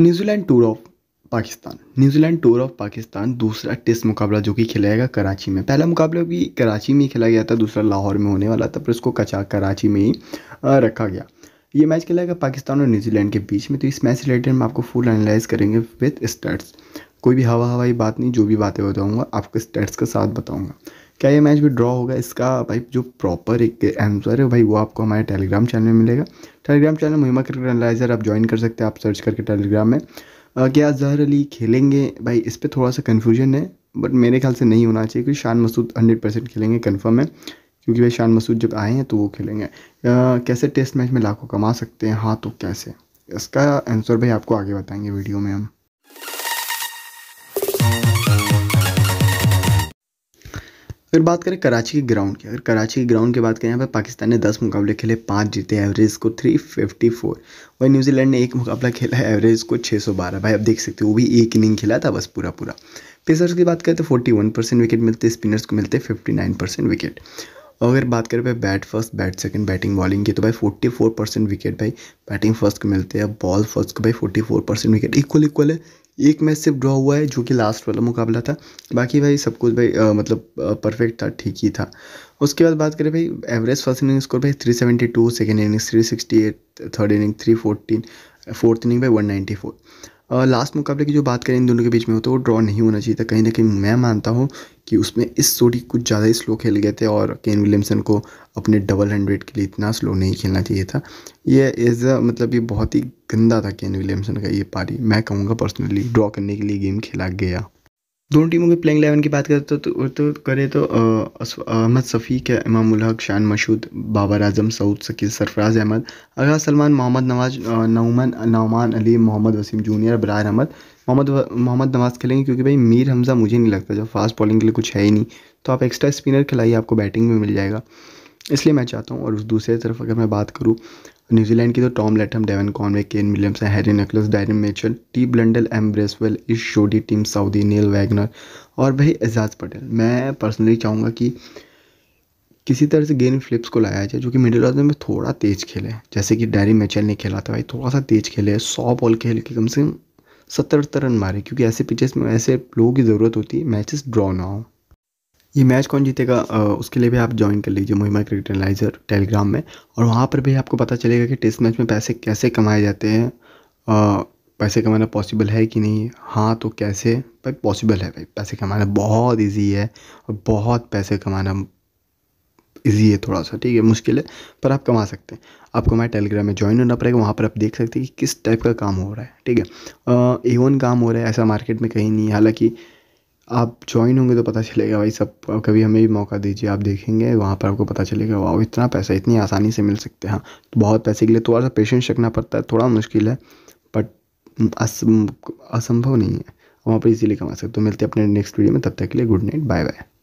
New Zealand tour of Pakistan New Zealand tour of Pakistan दूसरा test मुकाबला जो कि खेलाएगा कराची में पहला मुकाबला भी कराची में ही खेला गया था दूसरा लाहौर में होने वाला था पर उसको कचा कराची में ही रखा गया ये मैच खेलाएगा पाकिस्तान और न्यूजीलैंड के बीच में तो इस मैच रिलेटेड हम आपको फुल एनालाइज करेंगे विथ स्टैट्स कोई भी हवा हवाई बात नहीं जो भी बातें बताऊँगा आपको स्टेट्स के साथ बताऊँगा क्या ये मैच भी ड्रॉ होगा इसका भाई जो प्रॉपर एक आंसर है भाई वो आपको हमारे टेलीग्राम चैनल में मिलेगा टेलीग्राम चैनल मुहिमा क्रिकेट एनालाइजर आप ज्वाइन कर सकते हैं आप सर्च करके टेलीग्राम में क्या जहर अली खेलेंगे भाई इस पर थोड़ा सा कन्फ्यूजन है बट मेरे ख्याल से नहीं होना चाहिए क्योंकि शान मसूद हंड्रेड परसेंट खेलेंगे कन्फर्म है क्योंकि भाई शान मसूद जब आए हैं तो वो खेलेंगे कैसे टेस्ट मैच में लाखों कमा सकते हैं हाँ तो कैसे इसका आंसर भाई आपको आगे बताएंगे वीडियो में हम फिर बात करें कराची के ग्राउंड की अगर कराची के ग्राउंड की बात करें यहाँ पर पाकिस्तान ने दस मुकाबले खेले पाँच जीते एवरेज को थ्री फिफ्टी फोर वही न्यूजीलैंड ने एक मुकाबला खेला है एवरेज को छः सौ बारह भाई आप देख सकते हो वो भी एक इनिंग खेला था बस पूरा पूरा पेसर्स की बात करें तो फोर्टी वन परसेंट विकेट मिलते स्पिनर्स को मिलते फिफ्टी नाइन परसेंट विकेट और अगर बात करें भाई bat first bat second batting bowling की तो भाई फोर्टी फोर परसेंट विकेट भाई बैटिंग फर्स्ट को मिलते हैं बॉल फर्स्ट को भाई forty four percent wicket equal equal है एक मैच सिर्फ ड्रॉ हुआ है जो कि लास्ट वाला मुकाबला था बाकी भाई सब कुछ भाई आ, मतलब परफेक्ट था ठीक ही था उसके बाद बात करें भाई एवरेज फर्स्ट इनिंग स्कोर भाई three seventy two second innings three sixty eight third inning three fourteen fourth inning भाई वन नाइन्टी फोर लास्ट मुकाबले की जो बात करें इन दोनों के बीच में हो तो वो ड्रॉ नहीं होना चाहिए था कहीं ना कहीं मैं मानता हूँ कि उसमें इस जोड़ी कुछ ज़्यादा ही स्लो खेल गए थे और केन विलियमसन को अपने डबल हंड्रेड के लिए इतना स्लो नहीं खेलना चाहिए था ये एज अ मतलब ये बहुत ही गंदा था केन विलियमसन का ये पारी मैं कहूँगा पर्सनली ड्रॉ करने के लिए गेम खेला गया दोनों टीमों के प्लेइंग एलेवन की बात करें तो, तो, तो करें तो अहमद सफ़ी है इमाम उलहक शान मशहूद बाबर आजम सऊद सकी सरफराज अहमद अगर सलमान मोहम्मद नवाज नौमन नौमान अली मोहम्मद वसीम जूनियर बरार अहमद मोहम्मद मोहम्मद नवाज खेलेंगे क्योंकि भाई मीर हमज़ा मुझे नहीं लगता जब फास्ट बॉलिंग के लिए कुछ है ही नहीं तो आप एक्स्ट्रा स्पिनर खिलाइए आपको बैटिंग में मिल जाएगा इसलिए मैं चाहता हूँ और दूसरी तरफ अगर मैं बात करूँ न्यूजीलैंड की तो Tom Latham Devon Conway Kane Williams Henry Nicholls Daryl Mitchell T Blundell M Bracewell Ish Sodhi Tim Southee Neil Wagner और भाई एजाज पटेल मैं पर्सनली चाहूँगा कि किसी तरह से गेन फ्लिप्स को लाया जाए जो कि मिडिल ऑर्डर में थोड़ा तेज़ खेले जैसे कि डैरी मेचल ने खेला था भाई थोड़ा सा तेज़ खेले सौ बॉल खेल के कम से कम सत्तर रन मारे क्योंकि ऐसे पिचेस में ऐसे लोगों की ज़रूरत होती है मैचेस ड्रॉ ना हो ये मैच कौन जीतेगा उसके लिए भी आप ज्वाइन कर लीजिए मोहिमा क्रिकेट एनालाइजर टेलीग्राम में और वहाँ पर भी आपको पता चलेगा कि टेस्ट मैच में पैसे कैसे कमाए जाते हैं पैसे कमाना पॉसिबल है कि नहीं हाँ तो कैसे भाई पॉसिबल है भाई पैसे कमाना बहुत ईजी है और बहुत पैसे कमाना ईजी है थोड़ा सा ठीक है मुश्किल है पर आप कमा सकते हैं आपको मैं टेलीग्राम में ज्वाइन होना पड़ेगा वहाँ पर आप देख सकते हैं कि किस टाइप का काम हो रहा है ठीक है ए काम हो रहा है ऐसा मार्केट में कहीं नहीं हालांकि आप ज्वाइन होंगे तो पता चलेगा भाई सब कभी हमें भी मौका दीजिए आप देखेंगे वहाँ पर आपको पता चलेगा वाह इतना पैसा इतनी आसानी से मिल सकते हैं तो बहुत पैसे के लिए थोड़ा सा पेशेंस रखना पड़ता है थोड़ा मुश्किल है बट असंभव नहीं है वहाँ पर इजीली कमा सकते हो तो मिलते हैं अपने नेक्स्ट वीडियो में तब तक के लिए गुड नाइट बाय बाय